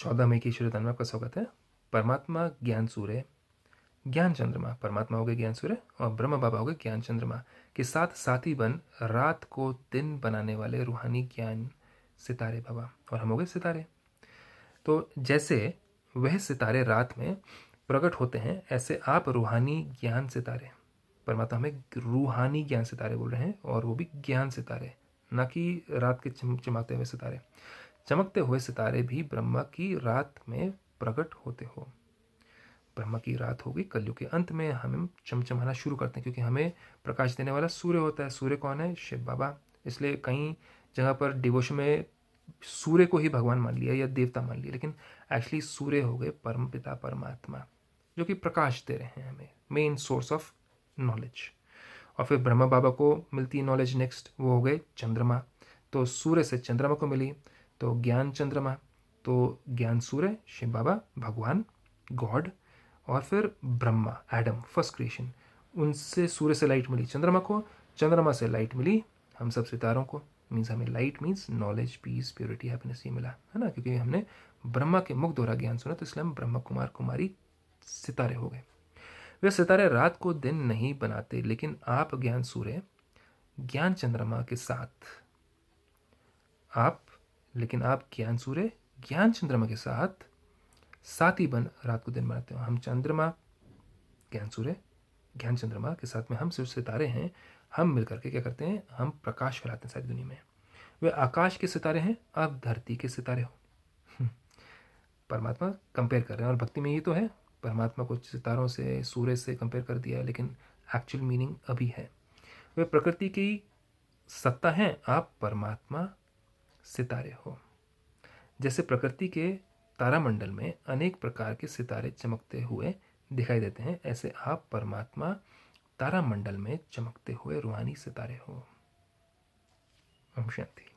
चौदह मई की श्रोतन में आपका स्वागत है परमात्मा ज्ञान सूर्य ज्ञान चंद्रमा परमात्मा हो गए ज्ञान सूर्य और ब्रह्म बाबा हो गए ज्ञान चंद्रमा के साथ साथी बन रात को दिन बनाने वाले रूहानी ज्ञान सितारे बाबा और हम हो गए सितारे तो जैसे वह सितारे रात में प्रकट होते हैं ऐसे आप रूहानी ज्ञान सितारे परमात्मा हमें रूहानी ज्ञान सितारे बोल रहे हैं और वो भी ज्ञान सितारे ना कि रात के चमकते हुए सितारे चमकते हुए सितारे भी ब्रह्मा की रात में प्रकट होते हो ब्रह्मा की रात होगी कलयुग के अंत में हम चमचमाना शुरू करते हैं क्योंकि हमें प्रकाश देने वाला सूर्य होता है सूर्य कौन है शिव बाबा इसलिए कई जगह पर डिवोशन में सूर्य को ही भगवान मान लिया या देवता मान लिया लेकिन एक्चुअली सूर्य हो गए परम पिता परमात्मा जो कि प्रकाश दे रहे हैं हमें मेन सोर्स ऑफ नॉलेज और फिर ब्रह्मा बाबा को मिलती नॉलेज नेक्स्ट वो हो गए चंद्रमा तो सूर्य से चंद्रमा को मिली तो ज्ञान चंद्रमा तो ज्ञान सूर्य शिव बाबा भगवान गॉड और फिर ब्रह्मा एडम फर्स्ट क्रिएशन उनसे सूर्य से लाइट मिली चंद्रमा को चंद्रमा से लाइट मिली हम सब सितारों को मीन्स हमें light means knowledge peace purity happiness ये मिला है ना क्योंकि हमने ब्रह्मा के मुख द्वारा ज्ञान सुना तो इसलिए हम ब्रह्मा कुमार कुमारी सितारे हो गए वे सितारे रात को दिन नहीं बनाते लेकिन आप ज्ञान सूर्य ज्ञान चंद्रमा के साथ आप लेकिन आप ज्ञान सूर्य ज्ञान चंद्रमा के साथ साथी बन रात को दिन मनाते हो हम चंद्रमा ज्ञान सूर्य ज्ञान चंद्रमा के साथ में हम सिर्फ सितारे हैं हम मिल करके क्या करते हैं हम प्रकाश फैलाते हैं सारी दुनिया में वे आकाश के सितारे हैं आप धरती के सितारे हो परमात्मा कंपेयर कर रहे हैं और भक्ति में ये तो है परमात्मा को सितारों से सूर्य से कंपेयर कर दिया है लेकिन एक्चुअल मीनिंग अभी है वे प्रकृति की सत्ता हैं आप परमात्मा सितारे हो जैसे प्रकृति के तारामंडल में अनेक प्रकार के सितारे चमकते हुए दिखाई देते हैं ऐसे आप परमात्मा तारामंडल में चमकते हुए रूहानी सितारे हो ओम शांति